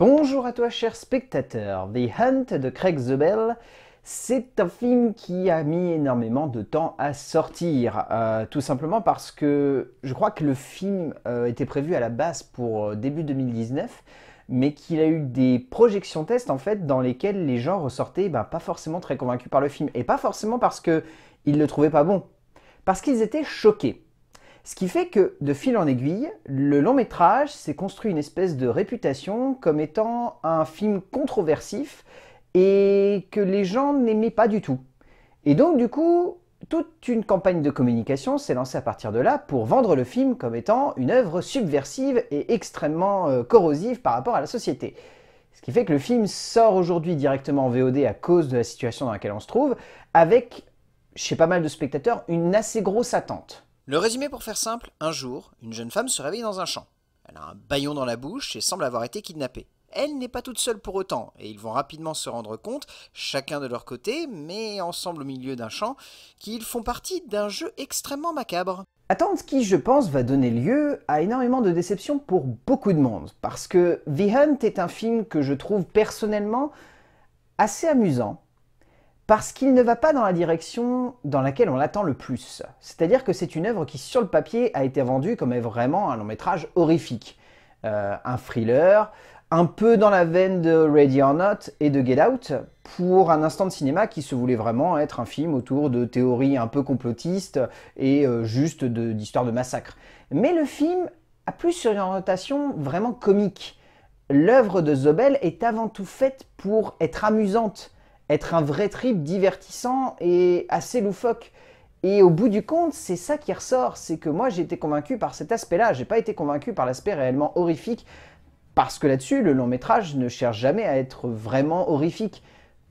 Bonjour à toi cher spectateur, The Hunt de Craig The c'est un film qui a mis énormément de temps à sortir, euh, tout simplement parce que je crois que le film euh, était prévu à la base pour euh, début 2019, mais qu'il a eu des projections tests en fait dans lesquelles les gens ressortaient bah, pas forcément très convaincus par le film, et pas forcément parce qu'ils ne le trouvaient pas bon, parce qu'ils étaient choqués. Ce qui fait que, de fil en aiguille, le long métrage s'est construit une espèce de réputation comme étant un film controversif et que les gens n'aimaient pas du tout. Et donc du coup, toute une campagne de communication s'est lancée à partir de là pour vendre le film comme étant une œuvre subversive et extrêmement euh, corrosive par rapport à la société. Ce qui fait que le film sort aujourd'hui directement en VOD à cause de la situation dans laquelle on se trouve, avec, chez pas mal de spectateurs, une assez grosse attente. Le résumé pour faire simple, un jour, une jeune femme se réveille dans un champ. Elle a un baillon dans la bouche et semble avoir été kidnappée. Elle n'est pas toute seule pour autant, et ils vont rapidement se rendre compte, chacun de leur côté, mais ensemble au milieu d'un champ, qu'ils font partie d'un jeu extrêmement macabre. Attente qui, je pense, va donner lieu à énormément de déceptions pour beaucoup de monde, parce que The Hunt est un film que je trouve personnellement assez amusant, parce qu'il ne va pas dans la direction dans laquelle on l'attend le plus. C'est-à-dire que c'est une œuvre qui, sur le papier, a été vendue comme vraiment un long métrage horrifique. Euh, un thriller, un peu dans la veine de Ready or Not et de Get Out, pour un instant de cinéma qui se voulait vraiment être un film autour de théories un peu complotistes et euh, juste d'histoires de, massacre. Mais le film a plus sur une orientation vraiment comique. L'œuvre de Zobel est avant tout faite pour être amusante être un vrai trip divertissant et assez loufoque. Et au bout du compte, c'est ça qui ressort, c'est que moi j'ai été convaincu par cet aspect-là, j'ai pas été convaincu par l'aspect réellement horrifique, parce que là-dessus, le long métrage ne cherche jamais à être vraiment horrifique,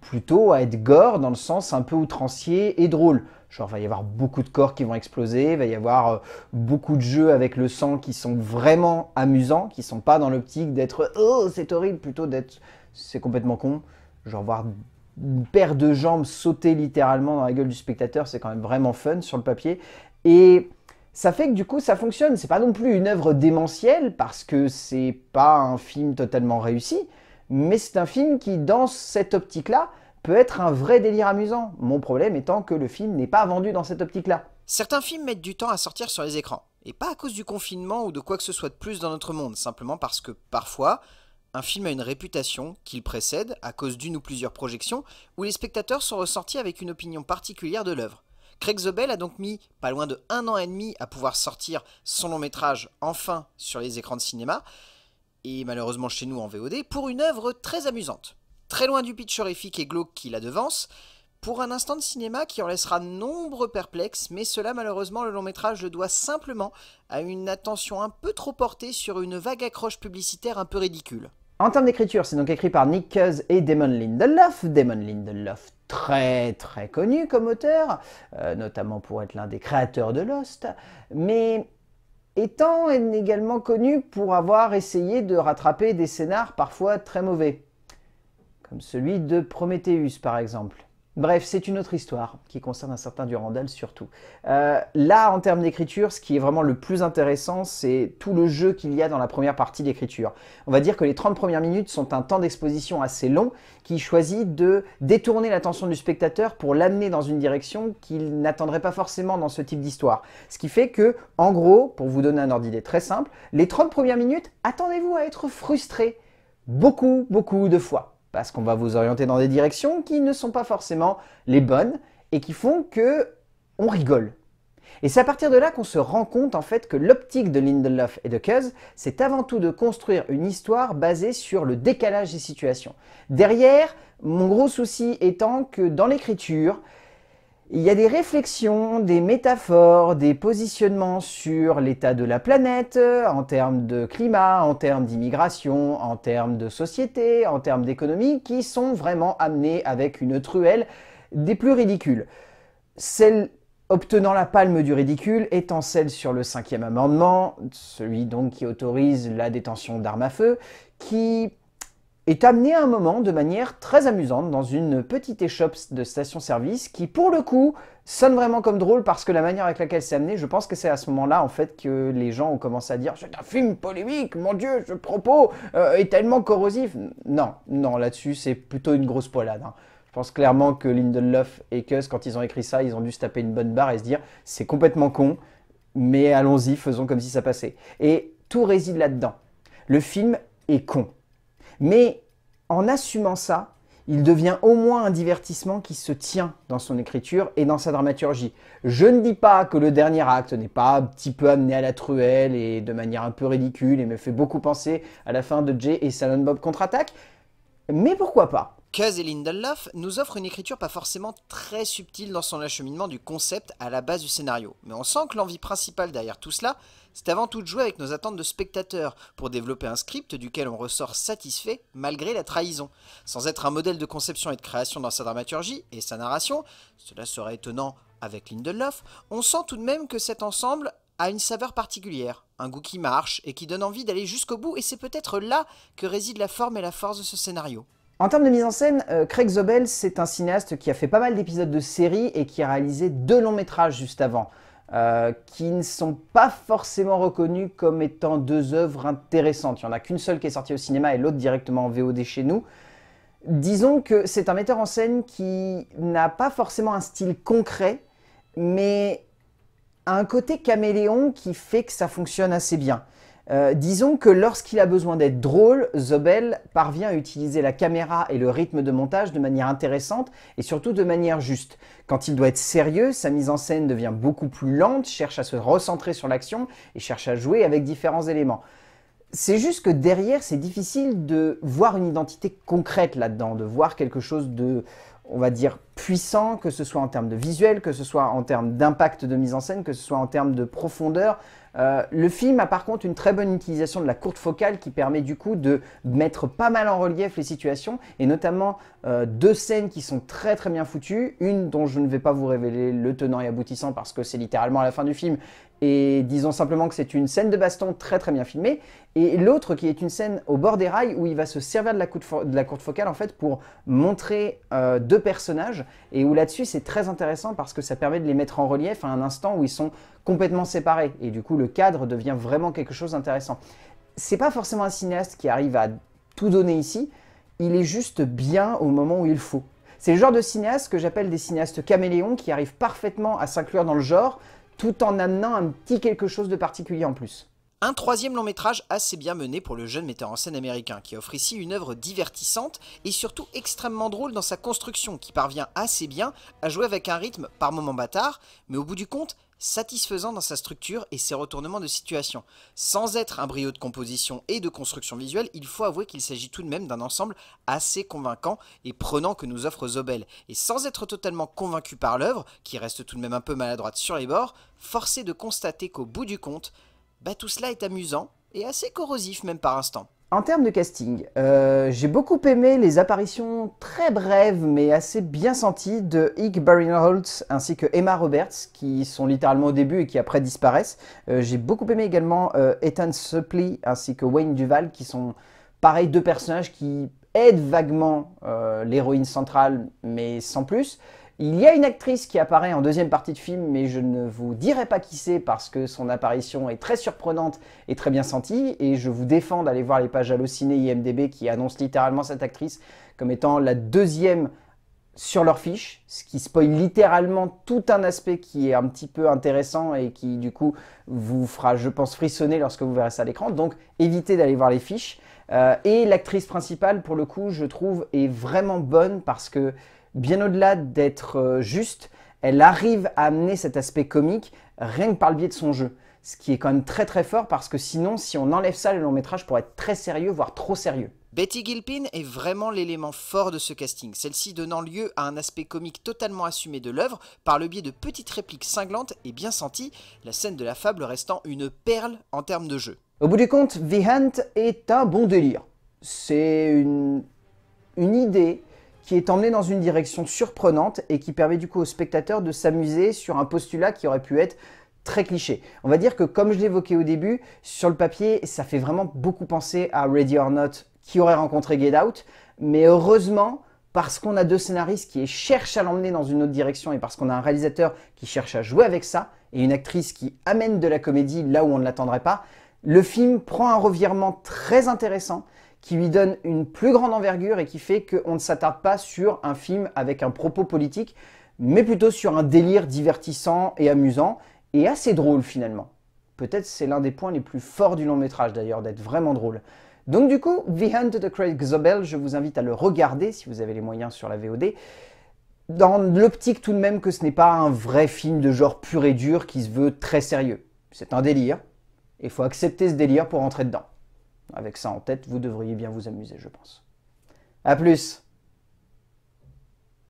plutôt à être gore dans le sens un peu outrancier et drôle. Genre, il va y avoir beaucoup de corps qui vont exploser, il va y avoir euh, beaucoup de jeux avec le sang qui sont vraiment amusants, qui sont pas dans l'optique d'être oh c'est horrible, plutôt d'être c'est complètement con, genre voir une paire de jambes sautées littéralement dans la gueule du spectateur, c'est quand même vraiment fun sur le papier. Et ça fait que du coup ça fonctionne. C'est pas non plus une œuvre démentielle parce que c'est pas un film totalement réussi, mais c'est un film qui, dans cette optique-là, peut être un vrai délire amusant. Mon problème étant que le film n'est pas vendu dans cette optique-là. Certains films mettent du temps à sortir sur les écrans, et pas à cause du confinement ou de quoi que ce soit de plus dans notre monde, simplement parce que parfois un film a une réputation qu'il précède à cause d'une ou plusieurs projections où les spectateurs sont ressortis avec une opinion particulière de l'œuvre. Craig Zobel a donc mis pas loin de un an et demi à pouvoir sortir son long métrage enfin sur les écrans de cinéma, et malheureusement chez nous en VOD, pour une œuvre très amusante. Très loin du pitch horrifique et glauque qui la devance, pour un instant de cinéma qui en laissera nombreux perplexes, mais cela malheureusement le long métrage le doit simplement à une attention un peu trop portée sur une vague accroche publicitaire un peu ridicule. En termes d'écriture, c'est donc écrit par Nick Cuz et Damon Lindelof. Damon Lindelof, très très connu comme auteur, euh, notamment pour être l'un des créateurs de Lost, mais étant également connu pour avoir essayé de rattraper des scénars parfois très mauvais, comme celui de Prometheus par exemple. Bref, c'est une autre histoire qui concerne un certain Durandal surtout. Euh, là, en termes d'écriture, ce qui est vraiment le plus intéressant, c'est tout le jeu qu'il y a dans la première partie d'écriture. On va dire que les 30 premières minutes sont un temps d'exposition assez long qui choisit de détourner l'attention du spectateur pour l'amener dans une direction qu'il n'attendrait pas forcément dans ce type d'histoire. Ce qui fait que, en gros, pour vous donner un ordre d'idée très simple, les 30 premières minutes, attendez-vous à être frustré beaucoup, beaucoup de fois parce qu'on va vous orienter dans des directions qui ne sont pas forcément les bonnes et qui font que on rigole. Et c'est à partir de là qu'on se rend compte en fait que l'optique de Lindelof et de Cuz, c'est avant tout de construire une histoire basée sur le décalage des situations. Derrière, mon gros souci étant que dans l'écriture, il y a des réflexions, des métaphores, des positionnements sur l'état de la planète, euh, en termes de climat, en termes d'immigration, en termes de société, en termes d'économie, qui sont vraiment amenés avec une truelle des plus ridicules. Celle obtenant la palme du ridicule étant celle sur le cinquième amendement, celui donc qui autorise la détention d'armes à feu, qui est amené à un moment de manière très amusante dans une petite échoppe de station-service qui, pour le coup, sonne vraiment comme drôle parce que la manière avec laquelle c'est amené, je pense que c'est à ce moment-là en fait que les gens ont commencé à dire c'est un film polémique, mon dieu, ce propos euh, est tellement corrosif. Non, non, là-dessus c'est plutôt une grosse poilade. Hein. Je pense clairement que Lindelof et que quand ils ont écrit ça, ils ont dû se taper une bonne barre et se dire c'est complètement con, mais allons-y, faisons comme si ça passait. Et tout réside là-dedans. Le film est con. Mais en assumant ça, il devient au moins un divertissement qui se tient dans son écriture et dans sa dramaturgie. Je ne dis pas que le dernier acte n'est pas un petit peu amené à la truelle et de manière un peu ridicule et me fait beaucoup penser à la fin de Jay et Salon Bob contre-attaque, mais pourquoi pas Cuz et Lindelof nous offrent une écriture pas forcément très subtile dans son acheminement du concept à la base du scénario, mais on sent que l'envie principale derrière tout cela, c'est avant tout de jouer avec nos attentes de spectateurs pour développer un script duquel on ressort satisfait malgré la trahison. Sans être un modèle de conception et de création dans sa dramaturgie et sa narration, cela serait étonnant avec Lindelof, on sent tout de même que cet ensemble a une saveur particulière, un goût qui marche et qui donne envie d'aller jusqu'au bout, et c'est peut-être là que réside la forme et la force de ce scénario. En termes de mise en scène, euh, Craig Zobel, c'est un cinéaste qui a fait pas mal d'épisodes de séries et qui a réalisé deux longs métrages juste avant. Euh, qui ne sont pas forcément reconnus comme étant deux œuvres intéressantes. Il n'y en a qu'une seule qui est sortie au cinéma et l'autre directement en VOD chez nous. Disons que c'est un metteur en scène qui n'a pas forcément un style concret, mais a un côté caméléon qui fait que ça fonctionne assez bien. Euh, disons que lorsqu'il a besoin d'être drôle, Zobel parvient à utiliser la caméra et le rythme de montage de manière intéressante et surtout de manière juste. Quand il doit être sérieux, sa mise en scène devient beaucoup plus lente, cherche à se recentrer sur l'action et cherche à jouer avec différents éléments. C'est juste que derrière, c'est difficile de voir une identité concrète là-dedans, de voir quelque chose de, on va dire, puissant, que ce soit en termes de visuel, que ce soit en termes d'impact de mise en scène, que ce soit en termes de profondeur. Euh, le film a par contre une très bonne utilisation de la courte focale qui permet du coup de mettre pas mal en relief les situations et notamment euh, deux scènes qui sont très très bien foutues, une dont je ne vais pas vous révéler le tenant et aboutissant parce que c'est littéralement à la fin du film et disons simplement que c'est une scène de baston très très bien filmée, et l'autre qui est une scène au bord des rails où il va se servir de la, courte focale en fait pour montrer euh, deux personnages, et où là-dessus c'est très intéressant parce que ça permet de les mettre en relief à un instant où ils sont complètement séparés, et du coup le cadre devient vraiment quelque chose d'intéressant. C'est pas forcément un cinéaste qui arrive à tout donner ici, il est juste bien au moment où il faut. C'est le genre de cinéaste que j'appelle des cinéastes caméléons qui arrivent parfaitement à s'inclure dans le genre tout en amenant un petit quelque chose de particulier en plus. Un troisième long métrage assez bien mené pour le jeune metteur en scène américain, qui offre ici une œuvre divertissante et surtout extrêmement drôle dans sa construction, qui parvient assez bien à jouer avec un rythme par moments bâtard, mais au bout du compte satisfaisant dans sa structure et ses retournements de situation. Sans être un brio de composition et de construction visuelle, il faut avouer qu'il s'agit tout de même d'un ensemble assez convaincant et prenant que nous offre Zobel. Et sans être totalement convaincu par l'œuvre, qui reste tout de même un peu maladroite sur les bords, forcé de constater qu'au bout du compte, bah, tout cela est amusant et assez corrosif même par instant. En termes de casting, euh, j'ai beaucoup aimé les apparitions très brèves mais assez bien senties de Ike Barinholtz ainsi que Emma Roberts qui sont littéralement au début et qui après disparaissent. Euh, j'ai beaucoup aimé également euh, Ethan Suplee ainsi que Wayne Duval qui sont pareil deux personnages qui aident vaguement l'héroïne centrale mais sans plus. Il y a une actrice qui apparaît en deuxième partie de film, mais je ne vous dirai pas qui c'est parce que son apparition est très surprenante et très bien sentie. Et je vous défends d'aller voir les pages Allociné IMDB qui annoncent littéralement cette actrice comme étant la deuxième sur leur fiche, ce qui spoil littéralement tout un aspect qui est un petit peu intéressant et qui du coup vous fera, je pense, frissonner lorsque vous verrez ça à l'écran. Donc évitez d'aller voir les fiches. Euh, et l'actrice principale, pour le coup, je trouve, est vraiment bonne parce que bien au-delà d'être euh, juste, elle arrive à amener cet aspect comique rien que par le biais de son jeu. Ce qui est quand même très très fort parce que sinon, si on enlève ça, le long métrage pourrait être très sérieux, voire trop sérieux. Betty Gilpin est vraiment l'élément fort de ce casting, celle-ci donnant lieu à un aspect comique totalement assumé de l'œuvre par le biais de petites répliques cinglantes et bien senties, la scène de la fable restant une perle en termes de jeu. Au bout du compte, The Hunt est un bon délire. C'est une... une idée qui est emmené dans une direction surprenante et qui permet du coup au spectateur de s'amuser sur un postulat qui aurait pu être très cliché. On va dire que comme je l'évoquais au début, sur le papier, ça fait vraiment beaucoup penser à Ready or Not qui aurait rencontré Get Out, mais heureusement, parce qu'on a deux scénaristes qui cherchent à l'emmener dans une autre direction et parce qu'on a un réalisateur qui cherche à jouer avec ça et une actrice qui amène de la comédie là où on ne l'attendrait pas, le film prend un revirement très intéressant qui lui donne une plus grande envergure et qui fait qu'on ne s'attarde pas sur un film avec un propos politique, mais plutôt sur un délire divertissant et amusant, et assez drôle finalement. Peut-être c'est l'un des points les plus forts du long métrage d'ailleurs, d'être vraiment drôle. Donc du coup, The Hunt the Craig Zobel, je vous invite à le regarder si vous avez les moyens sur la VOD, dans l'optique tout de même que ce n'est pas un vrai film de genre pur et dur qui se veut très sérieux. C'est un délire, et il faut accepter ce délire pour entrer dedans avec ça en tête, vous devriez bien vous amuser, je pense. A plus